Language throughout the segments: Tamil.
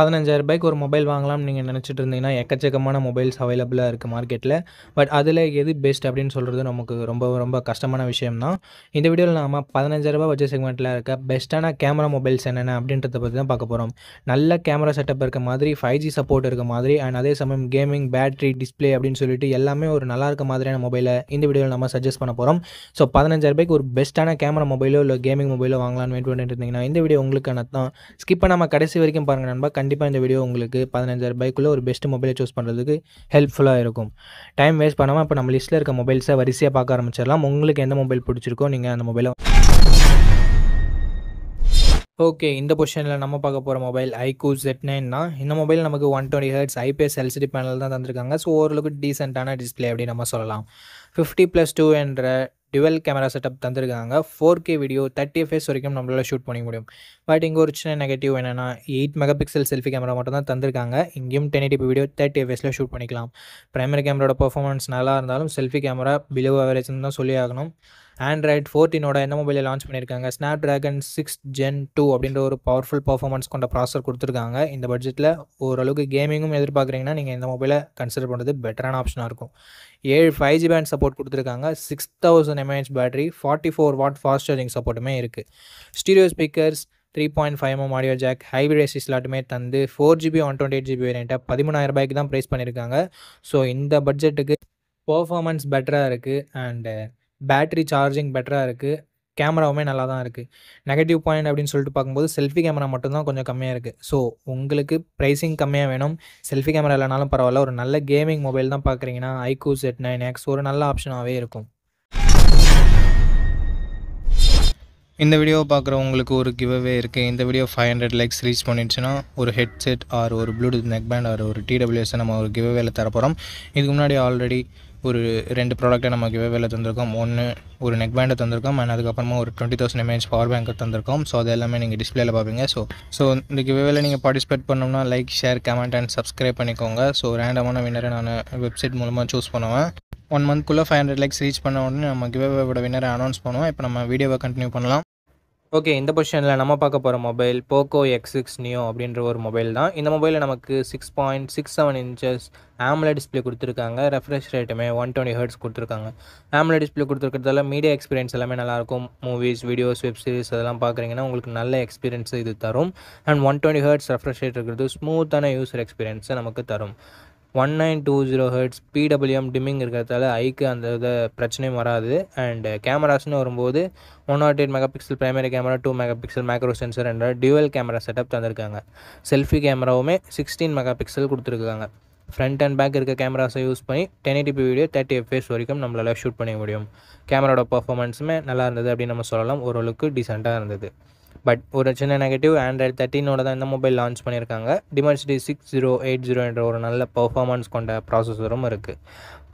ரூபாய்க்கு ஒரு மொபைல் வாங்கலாம்னு நீங்கள் நினச்சிட்டு இருந்தீங்கன்னா எக்கச்சக்கமான மொபைல்ஸ் அவைலபிளாக இருக்குது மார்க்கெட்டில் பட் அதில் எது பெஸ்ட் அப்படின்னு சொல்கிறது நமக்கு ரொம்ப ரொம்ப கஷ்டமான விஷயம் தான் இந்த வீடியோவில் நாம் பதினஞ்சாயிரரூபா வச்ச செக்மெண்ட்டில் இருக்க பெஸ்ட்டான கேமரா மொபைல்ஸ் என்னென்ன அப்படின்றத பற்றி தான் பார்க்க போகிறோம் நல்ல கேமரா செட்டப் இருக்க மாதிரி ஃபைவ் ஜி சப்போர்ட் இருக்க மாதிரி அண்ட் அதே சமயம் கேமிங் பேட்ரி டிஸ்பிளே அப்படின்னு சொல்லிட்டு எல்லாமே ஒரு நல்லா இருக்க மாதிரியான மொபைலை இந்த வீடியோவில் நம்ம சஜஸ்ட் பண்ண போகிறோம் ஸோ பதினஞ்சாயிரரூபாய்க்கு ஒரு பெஸ்ட்டான கேமரா மொபைலோ இல்லை கேமிங் மொபைலோ வாங்கலாம்னு வெயிட் இருந்தீங்கன்னா இந்த வீடியோ உங்களுக்கான தான் ஸ்கிப் பண்ணாமல் கடைசி வரைக்கும் பாருங்கள் நண்பா கண்டிப்பாக இந்த வீடியோ உங்களுக்கு பதினஞ்சாயிரம் ரூபாய்க்குள்ளே ஒரு பெஸ்ட்டு மொபைலை சூஸ் பண்ணுறதுக்கு ஹெல்ப்ஃபுல்லாக இருக்கும் டைம் வேஸ்ட் பண்ணாமல் இப்போ நம்ம லிஸ்ட்டில் இருக்க மொபைல்ஸை வரிசையாக பார்க்க ஆரம்பிச்சிடலாம் உங்களுக்கு எந்த மொபைல் பிடிச்சிருக்கோ நீங்கள் அந்த மொபைலை ஓகே இந்த பொசிஷனில் நம்ம பார்க்க போகிற மொபைல் ஐக்கூ செட் நைன்னா இந்த மொபைல் நமக்கு one twenty hertz IPS LCD panel தான் தந்திருக்காங்க ஸோ ஓரளவுக்கு டீசெண்டான டிஸ்பிளே அப்படின்னு நம்ம சொல்லலாம் ஃபிஃப்டி ப்ளஸ் டூ என்ற டுவெல் கேமரா செட்டப் தந்திருக்காங்க four K video thirty FS வரைக்கும் நம்மளால் ஷூட் பண்ணிக்க முடியும் பட் இங்கே ஒரு சின்ன நெகட்டிவ் என்னென்னா eight mega pixel selfie camera மட்டும் தான் தந்திருக்காங்க இங்கேயும் டென் எயிட்டி வீடியோ தேர்ட்டி எஃப்எஸில் ஷூட் பண்ணிக்கலாம் ப்ரைமரி கேமராட பர்ஃபார்மன்ஸ் நல்லா இருந்தாலும் செல்ஃபி கேமரா பிலோ ஆவரேஜ்னு தான் சொல்லி ஆகணும் ஆண்ட்ராய்ட் ஃபோர்டீனோட என்ன மொபைலை லான்ச் பண்ணியிருக்காங்க Snapdragon six gen two அப்படின்ற ஒரு பவர்ஃபுல் பர்ஃபார்மன்ஸ் கொண்ட ப்ராசர் கொடுத்துருக்காங்க இந்த பட்ஜெட்டில் ஓரளவுக்கு கேமிங்கும் எதிர்பார்க்குறீங்கன்னா நீங்கள் இந்த மொபைலை கன்சிடர் பண்ணுறது பெட்டரான ஆப்ஷனாக இருக்கும் ஏழு ஃபைவ் ஜி பேண்ட் சப்போர்ட் கொடுத்துருக்காங்க six thousand mAh battery forty four watt fast charging சப்போர்ட்டுமே இருக்குது stereo speakers three point five M audio jack hybrid AC ஸ்லாட்டுமே தந்து four GB one twenty eight GB வேரியண்ட்டை பதிமூணாயிரம் ரூபாய்க்கு தான் ப்ரைஸ் பண்ணியிருக்காங்க ஸோ இந்த பட்ஜெட்டுக்கு பர்ஃபார்மன்ஸ் பெட்டராக இருக்குது அண்டு பேட்டரி சார்ஜிங் பெட்டராக இருக்குது கேமராவுமே நல்லா தான் இருக்குது நெகட்டிவ் பாயிண்ட் அப்படின்னு சொல்லிட்டு பார்க்கும்போது செல்ஃபி கேமரா மட்டும்தான் கொஞ்சம் கம்மியாக இருக்குது ஸோ உங்களுக்கு ப்ரைஸிங் கம்மியாக வேணும் செல்ஃபி கேமரா இல்லைனாலும் பரவாயில்ல ஒரு நல்ல கேமிங் மொபைல் தான் பார்க்குறீங்கன்னா ஐக்கூ செட் நைன் எக்ஸ் ஒரு நல்ல ஆப்ஷனாகவே இருக்கும் இந்த பார்க்குற பார்க்குறவங்களுக்கு ஒரு கிவ்வே இருக்குது இந்த video five hundred likes reach பண்ணிடுச்சுன்னா ஒரு ஹெட்செட் ஆர் ஒரு ப்ளூடூத் நெக் பேண்ட் ஆர் ஒரு டிடபிள்யூஎஸ் நம்ம ஒரு கிவ்வேல தரப்போகிறோம் இதுக்கு முன்னாடி ஆல்ரெடி ஒரு ரெண்டு ப்ராடக்ட்டை நம்ம கிவேவேல தந்திருக்கோம் ஒன்று ஒரு நெக் பேண்டை தந்திருக்கோம் அண்ட் அதுக்கப்புறமா ஒரு டுவெண்ட்டி தௌசண்ட் எம்ஏஹெச் பவர் பேங்க்கை தந்திருக்கோம் ஸோ அது எல்லாமே நீங்கள் டிஸ்பிளேல பார்ப்பீங்க ஸோ ஸோ இந்த கிவேவேல நீங்கள் பார்ட்டிசிபேட் பண்ணோம்னா like share comment and subscribe பண்ணிக்கோங்க ஸோ ரேண்டமான வினரை நான் வெப்சைட் மூலமாக சூஸ் பண்ணுவேன் ஒன் மந்த்க்குள்ளே ஃபைவ் ஹண்ட்ரட் லைக்ஸ் ரீச் பண்ண உடனே நம்ம கிவேவோட வின்னரை அனௌன்ஸ் பண்ணுவோம் இப்போ நம்ம வீடியோவை கண்டினியூ பண்ணலாம் ஓகே இந்த பொசிஷனில் நம்ம பார்க்க போகிற mobile Poco X six Neo அப்படின்ற ஒரு மொபைல் தான் இந்த மொபைலில் நமக்கு six point six seven inches AMOLED display கொடுத்துருக்காங்க ரெஃப்ரெஷ் ரேட்டுமே ஒன் டுவெண்ட்டி ஹர்ட்ஸ் கொடுத்துருக்காங்க ஆம்ல டிஸ்பிளே கொடுத்துருக்கிறதால மீடியா எக்ஸ்பீரியன்ஸ் எல்லாமே நல்லாயிருக்கும் மூவிஸ் வீடியோஸ் வெப் சீரிஸ் அதெல்லாம் பார்க்குறீங்கன்னா உங்களுக்கு நல்ல எக்ஸ்பீரியன்ஸ் இது தரும் and one twenty hertz refresh rate இருக்கிறது ஸ்மூத்தான யூசர் எக்ஸ்பீரியன்ஸை நமக்கு தரும் one nine two zero hertz PWM dimming இருக்கிறதால ஐக்கு அந்த இதை பிரச்சனையும் வராது அண்டு கேமராஸ்னு வரும்போது one nought eight mega pixel primary camera two mega pixel macro sensor என்ற டியூவல் கேமரா செட்டப் தந்திருக்காங்க செல்ஃபி கேமராவுமே சிக்ஸ்டீன் மெகா பிக்சல் கொடுத்துருக்காங்க ஃப்ரண்ட் அண்ட் பேக் இருக்க கேமராஸை யூஸ் பண்ணி ten P video thirty FS வரைக்கும் நம்மளால் ஷூட் பண்ண முடியும் கேமராவோட பர்ஃபார்மன்ஸுமே நல்லா இருந்தது அப்படின்னு நம்ம சொல்லலாம் ஓரளவுக்கு டீசெண்டாக இருந்தது பட் ஒரு சின்ன நெகட்டிவ் ஆண்ட்ராய்டு தேர்ட்டினோட தான் இந்த மொபைல் லான்ச் பண்ணியிருக்காங்க Dimensity six zero eight zero என்ற ஒரு நல்ல பர்ஃபார்மன்ஸ் கொண்ட ப்ராசஸரும் இருக்குது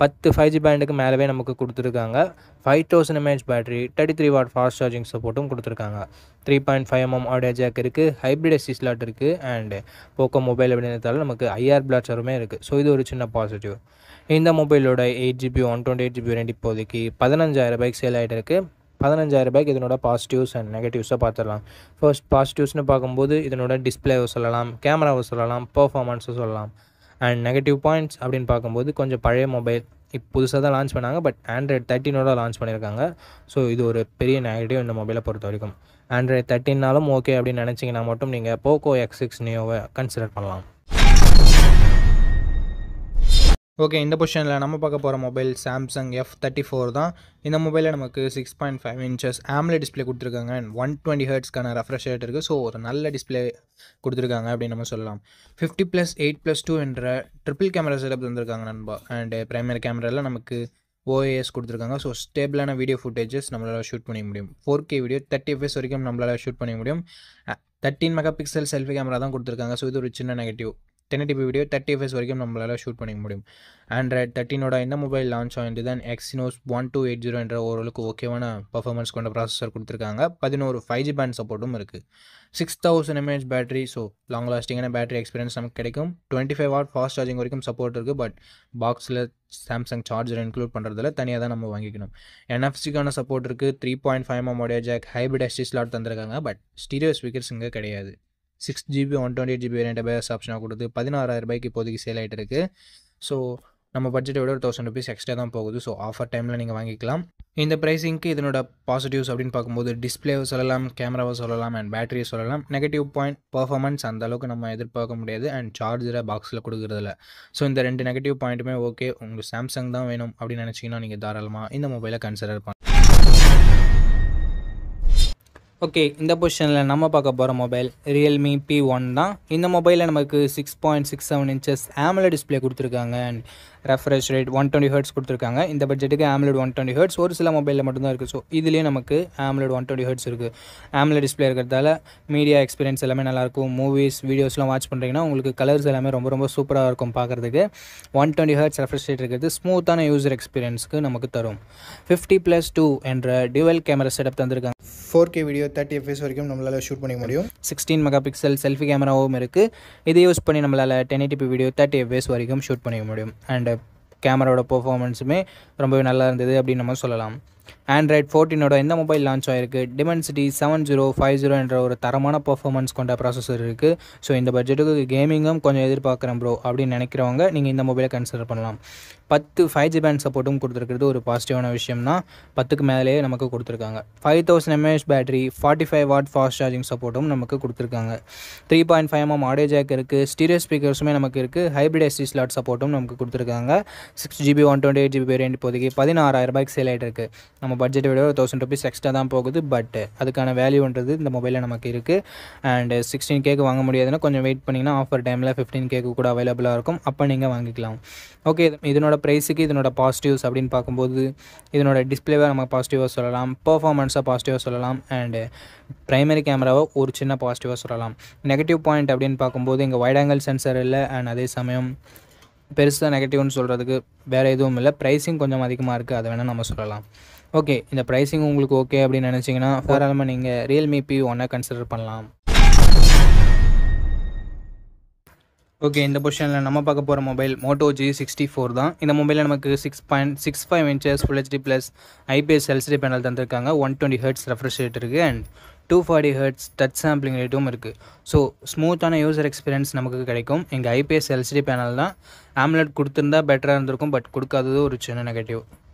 பத்து ஃபைவ் ஜி பேண்டுக்கு மேலவே நமக்கு கொடுத்துருக்காங்க five thousand mAh battery thirty three watt fast charging சப்போர்ட்டும் கொடுத்துருக்காங்க three point five mm audio jack இருக்குது ஹைப்ரிட் எஸ்டி ஸ்லாட் இருக்குது அண்டு போக்கோ மொபைல் அப்படின்னு அப்படின்றதால நமக்கு ஐஆர் பிளாட்ஸருமே இருக்குது ஸோ இது ஒரு சின்ன பாசிட்டிவ் இந்த மொபைலோட eight GB one twenty eight GB ரெண்டு இப்போதைக்கு பதினஞ்சாயிரம் ரூபாய்க்கு சேல் ஆகிட்டு இருக்குது ரூபாய்க்கு இதனோட பாசிட்டிவ்ஸ் அண்ட் நெகட்டிவ்ஸாக பார்த்துடலாம் ஃபர்ஸ்ட் பாசிட்டிவ்ஸ்னு பார்க்கும்போது இதனோட டிஸ்பிளேவை சொல்லலாம் கேமராவை சொல்லலாம் பர்ஃபார்மன்ஸை சொல்லலாம் அண்ட் நெகட்டிவ் பாயிண்ட்ஸ் அப்படின்னு பார்க்கும்போது கொஞ்சம் பழைய மொபைல் இப்போ புதுசாக தான் லான்ச் பண்ணாங்க பட் ஆண்ட்ராய்ட் தேர்ட்டினோட லான்ச் பண்ணியிருக்காங்க ஸோ இது ஒரு பெரிய நெகட்டிவ் இந்த மொபைலை பொறுத்த வரைக்கும் ஆண்ட்ராய்ட் தேர்ட்டின்னாலும் ஓகே அப்படின்னு நினச்சிங்கன்னா மட்டும் நீங்கள் போக்கோ எக்ஸ் சிக்ஸ் நியோவை கன்சிடர் பண்ணலாம் ஓகே இந்த பொசிஷனில் நம்ம பார்க்க போகிற mobile Samsung F thirty four தான் இந்த மொபைலில் நமக்கு six point five inches AMOLED display கொடுத்துருக்காங்க அண்ட் ஒன் டுவெண்ட்டி ஹர்ட்ஸ்க்கான ரெஃப்ரெஷ் ரேட் இருக்குது ஸோ ஒரு நல்ல டிஸ்பிளே கொடுத்துருக்காங்க அப்படின்னு நம்ம சொல்லலாம் fifty plus eight plus two என்ற ட்ரிபிள் கேமரா செட்டப் தந்திருக்காங்க நண்பா அண்ட் ப்ரைமரி கேமராவில் நமக்கு ஓஏஎஸ் கொடுத்துருக்காங்க ஸோ ஸ்டேபிளான வீடியோ ஃபுட்டேஜஸ் நம்மளால் ஷூட் பண்ணிக்க முடியும் four K video thirty FS வரைக்கும் நம்மளால் ஷூட் பண்ணிக்க முடியும் thirteen mega pixel selfie camera தான் கொடுத்துருக்காங்க ஸோ இது ஒரு சின்ன negative ten eighty P video thirty FS வரைக்கும் நம்மளால் ஷூட் பண்ணிக்க முடியும் ஆண்ட்ராய்ட் தேர்ட்டினோட இந்த மொபைல் லான்ச் ஆகிட்டு தான் Exynos one two eight zero என்ற ஓரளவுக்கு ஓகேவான பர்ஃபார்மன்ஸ் கொண்ட ப்ராசஸர் கொடுத்துருக்காங்க பதினோரு ஃபைவ் ஜி பேண்ட் சப்போர்ட்டும் இருக்குது six thousand mAh battery so long லாஸ்டிங்கான பேட்டரி எக்ஸ்பீரியன்ஸ் நமக்கு கிடைக்கும் twenty five watt fast charging வரைக்கும் சப்போர்ட் இருக்குது பட் பாக்ஸில் சாம்சங் சார்ஜர் இன்க்ளூட் பண்ணுறதுல தனியாக தான் நம்ம வாங்கிக்கணும் என்எஃப்சிக்கான சப்போர்ட் இருக்குது three point five mm audio jack hybrid SD slot தந்திருக்காங்க பட் ஸ்டீரியோ ஸ்பீக்கர்ஸ் இங்கே கிடையாது six GB one twenty eight GB variant base ஆப்ஷனாக கொடுத்து பதினாறாயிரம் ரூபாய்க்கு இப்போதைக்கு சேல் ஆகிட்டு இருக்கு ஸோ நம்ம பட்ஜெட்டை விட ஒரு தௌசண்ட் ருபீஸ் எக்ஸ்ட்ரா தான் போகுது ஸோ ஆஃபர் டைமில் நீங்கள் வாங்கிக்கலாம் இந்த ப்ரைஸிங்க்கு இதனோட பாசிட்டிவ்ஸ் அப்படின்னு பார்க்கும்போது டிஸ்பிளேவை சொல்லலாம் கேமராவை சொல்லலாம் அண்ட் பேட்டரியை சொல்லலாம் நெகட்டிவ் பாயிண்ட் பர்ஃபார்மன்ஸ் அந்த அளவுக்கு நம்ம எதிர்பார்க்க முடியாது அண்ட் சார்ஜரை பாக்ஸில் கொடுக்குறதில்ல ஸோ இந்த ரெண்டு நெகட்டிவ் பாயிண்ட்டுமே ஓகே உங்களுக்கு சாம்சங் தான் வேணும் அப்படின்னு நினச்சிங்கன்னா நீங்கள் தாராளமாக இந்த மொபைலை கன்சிடர் பண்ணலாம் ஓகே இந்த பொசிஷனில் நம்ம பார்க்க போகிற மொபைல் ரியல்மி பி ஒன் தான் இந்த மொபைலில் நமக்கு six point six seven inches AMOLED display கொடுத்துருக்காங்க and refresh rate one twenty hertz கொடுத்துருக்காங்க இந்த பட்ஜெட்டுக்கு ஆம்லெட் ஒன் டுவெண்ட்டி ஹர்ட்ஸ் ஒரு சில மொபைலில் மட்டும்தான் இருக்குது ஸோ இதுலேயே நமக்கு ஆம்லெட் ஒன் டுவெண்ட்டி ஹர்ட்ஸ் இருக்குது ஆம்லெட் டிஸ்பிளே இருக்கிறதால மீடியா எக்ஸ்பீரியன்ஸ் எல்லாமே நல்லாயிருக்கும் மூவிஸ் வீடியோஸ்லாம் வாட்ச் பண்ணுறீங்கன்னா உங்களுக்கு கலர்ஸ் எல்லாமே ரொம்ப ரொம்ப சூப்பராக இருக்கும் பார்க்குறதுக்கு one twenty hertz refresh rate இருக்கிறது ஸ்மூத்தான யூசர் எக்ஸ்பீரியன்ஸ்க்கு நமக்கு தரும் ஃபிஃப்டி ப்ளஸ் டூ என்ற டியூவல் கேமரா செட்டப் தந்திருக்காங்க four K video thirty FS வரைக்கும் நம்மளால் ஷூட் பண்ணிக்க முடியும் சிக்ஸ்டீன் மெகா பிக்சல் செல்ஃபி கேமராவும் இருக்குது இதை யூஸ் பண்ணி நம்மளால் ten eighty video thirty FS வரைக்கும் ஷூட் பண்ணிக்க முடியும் அண்ட் கேமராவோட பர்ஃபார்மன்ஸுமே ரொம்பவே நல்லா இருந்தது அப்படின்னு நம்ம சொல்லலாம் ஆண்ட்ராய்ட் ஃபோர்டீனோட இந்த மொபைல் லான்ச் ஆயிருக்கு Dimensity seven zero five zero என்ற ஒரு தரமான பர்ஃபார்மன்ஸ் கொண்ட ப்ராசஸர் இருக்குது ஸோ இந்த பட்ஜெட்டுக்கு கேமிங்கும் கொஞ்சம் எதிர்பார்க்குறேன் ப்ரோ அப்படின்னு நினைக்கிறவங்க நீங்கள் இந்த மொபைலை கன்சிடர் பண்ணலாம் பத்து ஃபைவ் ஜி பேண்ட் சப்போர்ட்டும் கொடுத்துருக்கிறது ஒரு பாசிட்டிவான விஷயம்னா பத்துக்கு மேலேயே நமக்கு கொடுத்துருக்காங்க five thousand mAh battery forty five watt fast charging சப்போர்ட்டும் நமக்கு கொடுத்துருக்காங்க three point five mm audio jack இருக்குது ஸ்டீரியோ ஸ்பீக்கர்ஸுமே நமக்கு இருக்குது ஹைப்ரிட் எஸ்டி ஸ்லாட் சப்போர்ட்டும் நமக்கு கொடுத்துருக்காங்க six GB one twenty eight GB variant இப்போதைக்கு பதினாறாயிரம் ரூபாய்க்கு சேல் ஆகிட்டு இருக்குது நம்ம நம்ம பட்ஜெட்டை விட ஒரு தௌசண்ட் ருபீஸ் எக்ஸ்ட்ரா தான் போகுது பட் அதுக்கான வேல்யூன்றது இந்த மொபைலில் நமக்கு இருக்குது அண்ட் சிக்ஸ்டீன் கேக்கு வாங்க முடியாதுன்னா கொஞ்சம் வெயிட் பண்ணிங்கன்னா ஆஃபர் டைமில் ஃபிஃப்டீன் கேக்கு கூட அவைலபிளாக இருக்கும் அப்போ நீங்கள் வாங்கிக்கலாம் ஓகே இதனோட ப்ரைஸுக்கு இதனோட பாசிட்டிவ்ஸ் அப்படின்னு பார்க்கும்போது இதனோட டிஸ்பிளேவாக நம்ம பாசிட்டிவாக சொல்லலாம் பர்ஃபார்மன்ஸாக பாசிட்டிவாக சொல்லலாம் அண்டு ப்ரைமரி கேமராவை ஒரு சின்ன பாசிட்டிவாக சொல்லலாம் நெகட்டிவ் பாயிண்ட் அப்படின்னு பார்க்கும்போது இங்கே வைட் ஆங்கிள் சென்சர் இல்லை அண்ட் அதே சமயம் பெருசாக நெகட்டிவ்னு சொல்கிறதுக்கு வேறு எதுவும் இல்லை ப்ரைஸிங் கொஞ்சம் அதிகமாக இருக்குது அதை வேணால் நம்ம சொல்லலாம் ஓகே இந்த ப்ரைஸிங் உங்களுக்கு ஓகே அப்படின்னு நினச்சிங்கன்னா தாராளமாக நீங்கள் ரியல்மி பி ஒன்னை கன்சிடர் பண்ணலாம் ஓகே இந்த பொசிஷனில் நம்ம பார்க்க போகிற mobile Moto G sixty four தான் இந்த மொபைலில் நமக்கு six point six five inches full HD plus IPS LCD panel தந்திருக்காங்க one twenty hertz refresh rate இருக்குது and two forty hertz touch sampling ரேட்டும் இருக்குது ஸோ ஸ்மூத்தான யூசர் எக்ஸ்பீரியன்ஸ் நமக்கு கிடைக்கும் எங்கள் ஐபிஎஸ் எல்சிடி பேனல் தான் ஆம்லெட் கொடுத்துருந்தா பெட்டராக இருந்திருக்கும் பட் கொடுக்காதது ஒரு சின்ன நெகட்டிவ்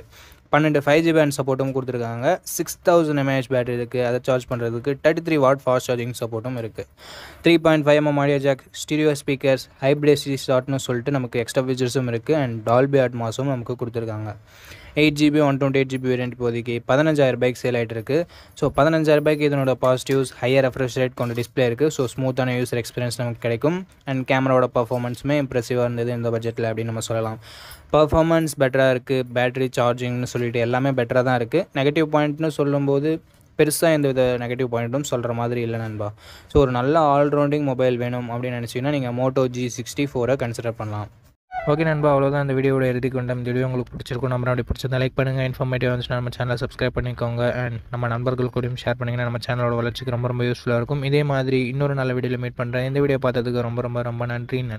இருக்குது பன்னெண்டு ஃபைவ் ஜி பேண்ட் சப்போர்ட்டும் கொடுத்துருக்காங்க சிக்ஸ் தௌசண்ட் எம்ஏஹெச் பேட்டரி இருக்குது அதை சார்ஜ் பண்ணுறதுக்கு thirty three watt fast charging சப்போர்ட்டும் இருக்குது three point five mm audio jack stereo speakers hybrid SD ஷாட்னு சொல்லிட்டு நமக்கு எக்ஸ்ட்ரா ஃபீச்சர்ஸும் இருக்குது அண்ட் டால்பி அட்மாஸும் நமக்கு கொடுத்துருக்காங்க eight GB one twenty eight GB variant இப்போதைக்கு பதினஞ்சாயிரம் பைக் சேல் ஆகிட்டு இருக்கு ஸோ பதினஞ்சாயிரம் பைக் இதனோட பாசிட்டிவ்ஸ் ஹையர் ரெஃப்ரெஷ் ரேட் கொண்ட டிஸ்பிளே இருக்குது ஸோ ஸ்மூத்தான யூஸ் எக்ஸ்பீரியன்ஸ் நமக்கு கிடைக்கும் அண்ட் கேமராவோட பர்ஃபார்மன்ஸுமே இம்ப்ரெசிவாக இருந்தது இந்த பட்ஜெட்டில் அப்படின்னு நம்ம சொல்லலாம் பர்ஃபார்மன்ஸ் பெட்டராக இருக்குது பேட்டரி சார்ஜிங்னு சொல்லிட்டு எல்லாமே பெட்டராக தான் இருக்குது நெகட்டிவ் பாயிண்ட்னு சொல்லும்போது பெருசாக எந்த வித நெகட்டிவ் பாயிண்ட்டும் சொல்கிற மாதிரி இல்லை நண்பா ஸோ ஒரு நல்ல ஆல்ரவுண்டிங் மொபைல் வேணும் அப்படின்னு நினச்சிங்கன்னா நீங்கள் மோட்டோ ஜி சிக்ஸ்டி ஃபோரை கன்சிடர் பண்ணலாம் ஓகே நண்பா அவ்வளோதான் அந்த வீடியோட இறுதிக்கு வந்தோம் இந்த வீடியோ உங்களுக்கு பிடிச்சிருக்கும் நம்ம அப்படி பிடிச்சிருந்தா லைக் பண்ணுங்கள் இன்ஃபார்மேட்டிவ் வந்து நம்ம சேனலை சப்ஸ்கிரைப் பண்ணிக்கோங்க அண்ட் நம்ம நண்பர்கள் கூடயும் ஷேர் பண்ணிங்கன்னா நம்ம சேனலோட வளர்ச்சிக்கு ரொம்ப ரொம்ப யூஸ்ஃபுல்லாக இருக்கும் இதே மாதிரி இன்னொரு நல்ல வீடியோவில் மீட் பண்ணுறேன் இந்த வீடியோ பார்த்ததுக்கு ரொம்ப ரொம்ப ரொம்ப நன்றி நன்றி